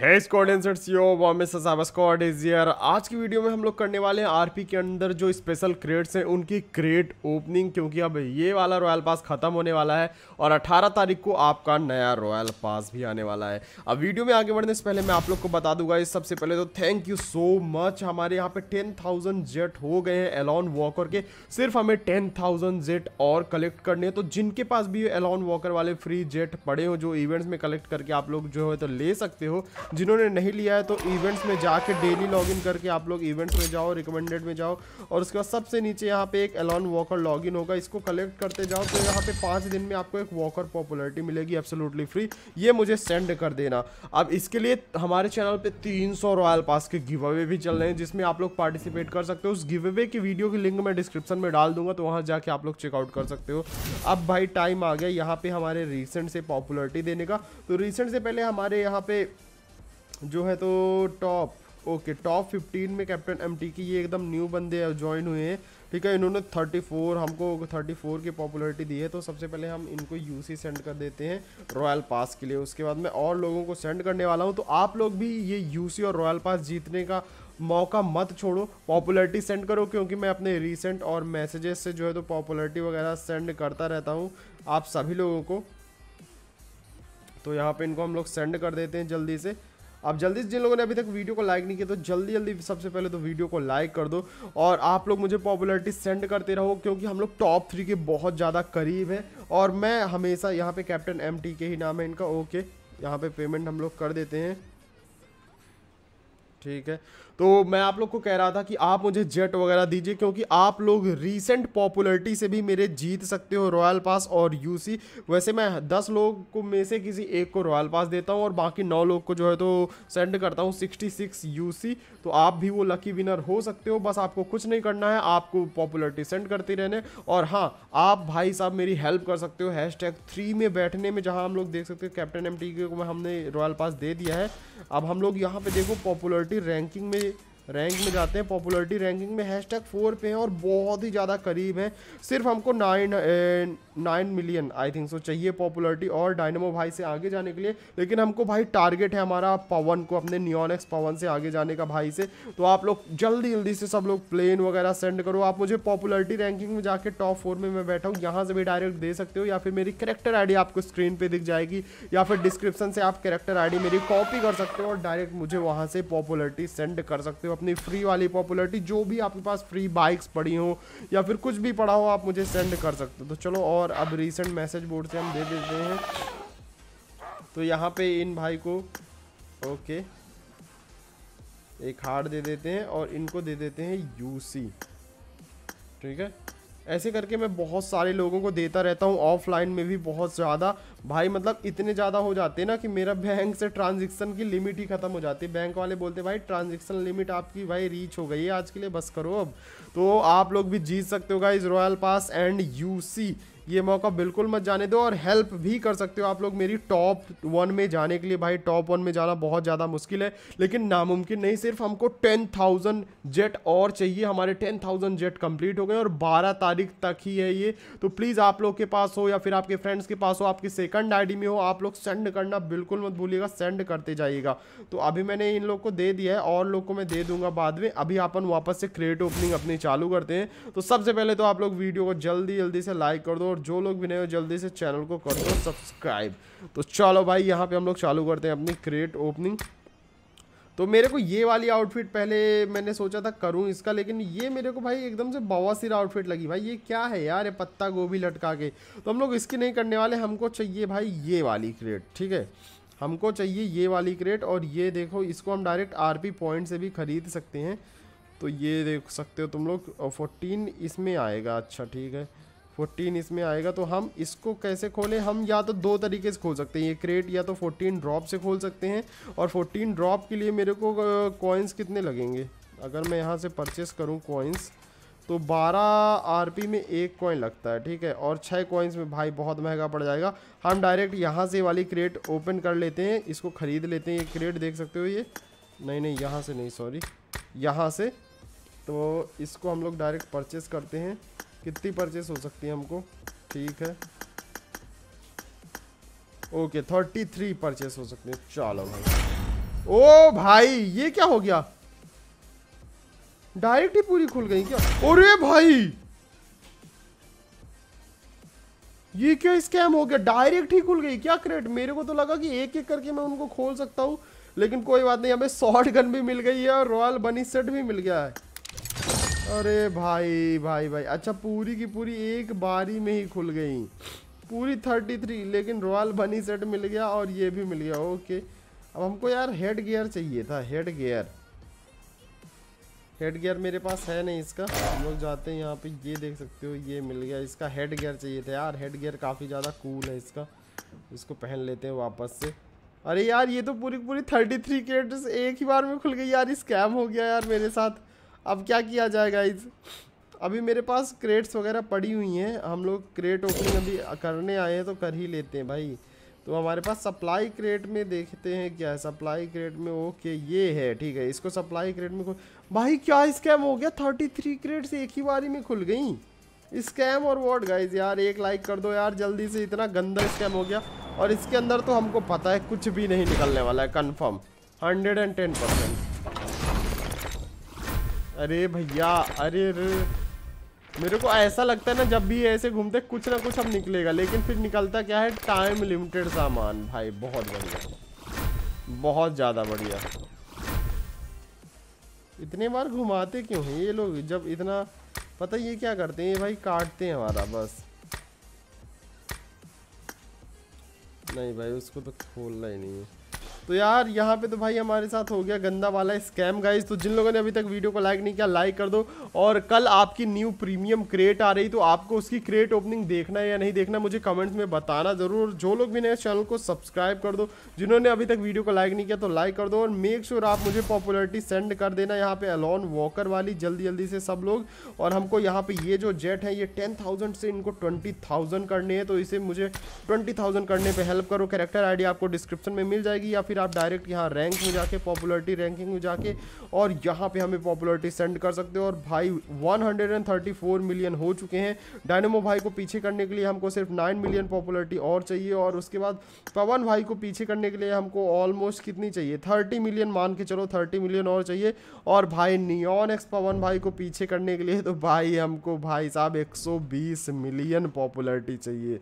है squad answer CO is year आज की वीडियो में हम लोग करने वाले हैं आरपी के अंदर जो स्पेशल क्रेट्स हैं उनकी क्रेट ओपनिंग क्योंकि अब ये वाला रॉयल पास खत्म होने वाला है और 18 तारीख को आपका नया रॉयल पास भी आने वाला है अब वीडियो में आगे बढ़ने से पहले मैं आप लोग को बता दूंगा इस सबसे पहले तो थैंक यू सो मच हमारे यहाँ पे टेन जेट हो गए हैं एलॉन वॉकर के सिर्फ हमें टेन जेट और कलेक्ट करने हैं तो जिनके पास भी एलॉन वॉकर वाले फ्री जेट पड़े हो जो इवेंट्स में कलेक्ट करके आप लोग जो है तो ले सकते हो जिन्होंने नहीं लिया है तो इवेंट्स में जाके डेली लॉगिन करके आप लोग इवेंट्स में जाओ रिकमेंडेड में जाओ और उसके बाद सबसे नीचे यहाँ पे एक एलॉन वॉकर लॉगिन होगा इसको कलेक्ट करते जाओ तो यहाँ पे पाँच दिन में आपको एक वॉकर पॉपुलरिटी मिलेगी एब्सोलूटली फ्री ये मुझे सेंड कर देना अब इसके लिए हमारे चैनल पर तीन रॉयल पास के गिव अवे भी चल रहे हैं जिसमें आप लोग पार्टिसिपेट कर सकते हो उस गिव अवे की वीडियो की लिंक मैं डिस्क्रिप्शन में डाल दूंगा तो वहाँ जाके आप लोग चेकआउट कर सकते हो अब भाई टाइम आ गया यहाँ पे हमारे रिसेंट से पॉपुलरिटी देने का तो रिसेंट से पहले हमारे यहाँ पे जो है तो टॉप ओके टॉप 15 में कैप्टन एम की ये एकदम न्यू बंदे ज्वाइन हुए हैं ठीक है इन्होंने 34 हमको 34 की पॉपुलैरिटी दी है तो सबसे पहले हम इनको यूसी सेंड कर देते हैं रॉयल पास के लिए उसके बाद मैं और लोगों को सेंड करने वाला हूँ तो आप लोग भी ये यूसी और रॉयल पास जीतने का मौका मत छोड़ो पॉपुलैरिटी सेंड करो क्योंकि मैं अपने रिसेंट और मैसेजेस से जो है तो पॉपुलरिटी वगैरह सेंड करता रहता हूँ आप सभी लोगों को तो यहाँ पर इनको हम लोग सेंड कर देते हैं जल्दी से आप जल्दी से जिन लोगों ने अभी तक वीडियो को लाइक नहीं किया तो जल्दी जल्दी सबसे पहले तो वीडियो को लाइक कर दो और आप लोग मुझे पॉपुलरिटी सेंड करते रहो क्योंकि हम लोग टॉप थ्री के बहुत ज़्यादा करीब हैं और मैं हमेशा यहाँ पे कैप्टन एम के ही नाम है इनका ओके यहाँ पे पेमेंट हम लोग कर देते हैं ठीक है तो मैं आप लोग को कह रहा था कि आप मुझे जेट वगैरह दीजिए क्योंकि आप लोग रीसेंट पॉपुलरिटी से भी मेरे जीत सकते हो रॉयल पास और यूसी वैसे मैं दस लोग को में से किसी एक को रॉयल पास देता हूँ और बाकी नौ लोग को जो है तो सेंड करता हूँ सिक्सटी सिक्स यूसी तो आप भी वो लकी विनर हो सकते हो बस आपको कुछ नहीं करना है आपको पॉपुलरिटी सेंड करते रहने और हाँ आप भाई साहब मेरी हेल्प कर सकते हो हैश टैग थ्री में बैठने में जहाँ हम लोग देख सकते हो कैप्टन एम को हमने रॉयल पास दे दिया है अब हम लोग यहाँ पर देखो पॉपुलरिटी रैंकिंग में रैंक में जाते हैं पॉपुलरिटी रैंकिंग में हैश टैग फोर पे हैं और बहुत ही ज़्यादा करीब हैं सिर्फ हमको nine nine million I think so चाहिए पॉपुलरिटी और डायनमो भाई से आगे जाने के लिए लेकिन हमको भाई टारगेट है हमारा पवन को अपने नियोनेक्स पवन से आगे जाने का भाई से तो आप लोग जल्दी जल्दी से सब लोग प्लेन वगैरह सेंड करो आप मुझे पॉपुलरिटी रैंकिंग में जाके टॉप फोर में मैं बैठा हूँ यहाँ से भी डायरेक्ट दे सकते हो या फिर मेरी करेक्टर आई आपको स्क्रीन पर दिख जाएगी या फिर डिस्क्रिप्शन से आप करेक्टर आई मेरी कॉपी कर सकते हो और डायरेक्ट मुझे वहाँ से पॉपुलरिटी सेंड कर सकते हो अपनी फ्री वाली पॉपुलरिटी जो भी आपके पास फ्री बाइक्स पड़ी हो या फिर कुछ भी पड़ा हो आप मुझे सेंड कर सकते हो तो चलो और अब रिसेंट मैसेज बोर्ड से हम दे देते हैं तो यहाँ पे इन भाई को ओके एक हार्ड दे देते हैं और इनको दे देते हैं यूसी ठीक है ऐसे करके मैं बहुत सारे लोगों को देता रहता हूँ ऑफलाइन में भी बहुत ज़्यादा भाई मतलब इतने ज़्यादा हो जाते हैं ना कि मेरा बैंक से ट्रांजेक्शन की लिमिट ही ख़त्म हो जाती है बैंक वाले बोलते भाई ट्रांजेक्शन लिमिट आपकी भाई रीच हो गई है आज के लिए बस करो अब तो आप लोग भी जीत सकते हो guys royal pass and you ये मौका बिल्कुल मत जाने दो और हेल्प भी कर सकते हो आप लोग मेरी टॉप वन में जाने के लिए भाई टॉप वन में जाना बहुत ज़्यादा मुश्किल है लेकिन नामुमकिन नहीं सिर्फ हमको टेन थाउजेंड जेट और चाहिए हमारे टेन थाउजेंड जेट कंप्लीट हो गए और बारह तारीख तक ही है ये तो प्लीज़ आप लोग के पास हो या फिर आपके फ्रेंड्स के पास हो आपकी सेकंड आई में हो आप लोग सेंड करना बिल्कुल मत भूलिएगा सेंड करते जाइएगा तो अभी मैंने इन लोग को दे दिया है और लोग को मैं दे दूंगा बाद में अभी अपन वापस से क्रिएट ओपनिंग अपनी चालू करते हैं तो सबसे पहले तो आप लोग वीडियो को जल्दी जल्दी से लाइक कर दो और जो लोग भी नए हो जल्दी से चैनल को कर दो सब्सक्राइब तो चलो भाई यहाँ पे हम लोग चालू करते हैं अपनी क्रिएट ओपनिंग तो मेरे को ये वाली आउटफिट पहले मैंने सोचा था करूँ इसका लेकिन ये मेरे को भाई एकदम से बवासीर आउटफिट लगी भाई ये क्या है यार ये पत्ता गोभी लटका के तो हम लोग इसकी नहीं करने वाले हमको चाहिए भाई ये वाली क्रेट ठीक है हमको चाहिए ये वाली क्रेट और ये देखो इसको हम डायरेक्ट आरपी पॉइंट से भी ख़रीद सकते हैं तो ये देख सकते हो तुम लोग फोर्टीन इसमें आएगा अच्छा ठीक है फोर्टीन इसमें आएगा तो हम इसको कैसे खोलें हम या तो दो तरीके से खोल सकते हैं ये क्रेट या तो फोर्टीन ड्रॉप से खोल सकते हैं और फोर्टीन ड्रॉप के लिए मेरे को कॉइन्स कितने लगेंगे अगर मैं यहाँ से परचेस करूँ कॉइन्स तो 12 आरपी में एक कॉइन लगता है ठीक है और छः कॉइन्स में भाई बहुत महंगा पड़ जाएगा हम डायरेक्ट यहाँ से वाली क्रेट ओपन कर लेते हैं इसको ख़रीद लेते हैं ये क्रेट देख सकते हो ये नहीं नहीं यहाँ से नहीं सॉरी यहाँ से तो इसको हम लोग डायरेक्ट परचेस करते हैं कितनी परचेस हो सकती है हमको ठीक है ओके थर्टी थ्री परचेस हो सकती है चलो भाई ओ भाई ये क्या हो गया डायरेक्ट ही पूरी खुल गई क्या अरे भाई ये क्या स्कैम हो गया डायरेक्ट ही खुल गई क्या क्रेट मेरे को तो लगा कि एक एक करके मैं उनको खोल सकता हूँ लेकिन कोई बात नहीं हमें शॉर्ट गन भी मिल गई है और रॉयल बनी सेट भी मिल गया है अरे भाई भाई भाई अच्छा पूरी की पूरी एक बारी में ही खुल गई पूरी थर्टी थ्री लेकिन रॉयल बनी सेट मिल गया और ये भी मिल गया ओके अब हमको यार हेड गियर चाहिए था हेड गियर हेड गियर मेरे पास है नहीं इसका हम लोग जाते हैं यहाँ पे ये देख सकते हो ये मिल गया इसका हेड गियर चाहिए था यार हेड गियर काफ़ी ज़्यादा कूल है इसका इसको पहन लेते हैं वापस से अरे यार ये तो पूरी पूरी थर्टी थ्री केट एक ही बार में खुल गई यार स्कैम हो गया यार मेरे साथ अब क्या किया जाए गाइज अभी मेरे पास क्रेट्स वगैरह पड़ी हुई हैं हम लोग क्रेट ओपनिंग अभी करने आए हैं तो कर ही लेते हैं भाई तो हमारे पास सप्लाई क्रेट में देखते हैं क्या है सप्लाई क्रेट में ओके ये है ठीक है इसको सप्लाई क्रेट में भाई क्या स्कैम हो गया थर्टी थ्री क्रेट्स एक ही बारी में खुल गई स्कैम और वॉट गाइज यार एक लाइक कर दो यार जल्दी से इतना गंदा स्कैम हो गया और इसके अंदर तो हमको पता है कुछ भी नहीं निकलने वाला है confirm hundred and ten percent अरे भैया अरे अरे मेरे को ऐसा लगता है ना जब भी ऐसे घूमते कुछ ना कुछ अब निकलेगा लेकिन फिर निकलता क्या है टाइम लिमिटेड सामान भाई बहुत बढ़िया बहुत ज़्यादा बढ़िया इतने बार घुमाते क्यों हैं ये लोग जब इतना पता ये क्या करते हैं ये भाई काटते हैं हमारा बस नहीं भाई उसको तो खोलना ही नहीं है तो यार यहाँ पे तो भाई हमारे साथ हो गया गंदा वाला स्कैम गाइज तो जिन लोगों ने अभी तक वीडियो को लाइक नहीं किया लाइक कर दो और कल आपकी न्यू प्रीमियम क्रेट आ रही तो आपको उसकी क्रेट ओपनिंग देखना है या नहीं देखना मुझे कमेंट्स में बताना जरूर जो लोग भी नए चैनल को सब्सक्राइब कर दो जिन्होंने अभी तक वीडियो को लाइक नहीं किया तो लाइक कर दो और मेक श्योर आप मुझे पॉपुलरिटी सेंड कर देना यहाँ पे अलॉन वॉकर वाली जल्दी जल्दी से सब लोग और हमको यहाँ पे ये जो जेट है ये टेन थाउजेंड से इनको ट्वेंटी थाउजेंड करने हैं तो इसे मुझे ट्वेंटी थाउजेंड करने पर हेल्प करो कैरेक्टर आईडी आपको डिस्क्रिप्शन में मिल जाएगी या फिर फिर आप डायरेक्ट यहाँ रैंक में जाके पॉपुलरिटी रैंकिंग में जाके और यहाँ पे हमें पॉपुलरिटी सेंड कर सकते हो और भाई 134 मिलियन हो चुके हैं डायनेमो भाई को पीछे करने के लिए हमको सिर्फ 9 मिलियन पॉपुलरिटी और चाहिए और उसके बाद पवन भाई को पीछे करने के लिए हमको ऑलमोस्ट कितनी चाहिए थर्टी मिलियन मान के चलो थर्टी मिलियन और चाहिए और भाई नियॉन एक्स पवन भाई को पीछे करने के लिए तो भाई हमको भाई साहब एक मिलियन पॉपुलरिटी चाहिए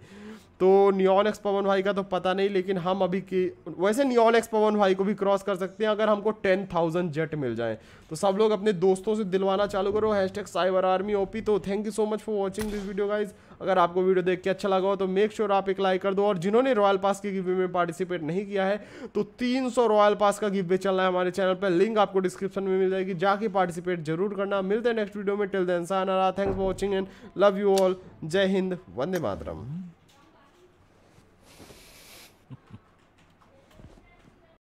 तो नियॉन एक्स पवन भाई का तो पता नहीं लेकिन हम अभी की वैसे नियॉन एक्स पवन भाई को भी क्रॉस कर सकते हैं अगर हमको टेन थाउजेंड जेट मिल जाए तो सब लोग अपने दोस्तों से दिलवाना चालू करो hashtag cyber army OP तो thank you so much for watching this video guys अगर आपको वीडियो देख के अच्छा लगा हो तो मेक श्योर sure आप एक लाइक कर दो और जिन्होंने रॉयल पास के गिवे में पार्टिसिपेट नहीं किया है तो तीन सौ रॉयल पास का गिवे चल रहा है हमारे चैनल पर लिंक आपको डिस्क्रिप्शन में मिल जाएगी जाके पार्टिसिपेट जरूर करना मिलते हैं नेक्स्ट वीडियो में टिल देन साना thanks for watching and love you all जय हिंद वंदे मातरम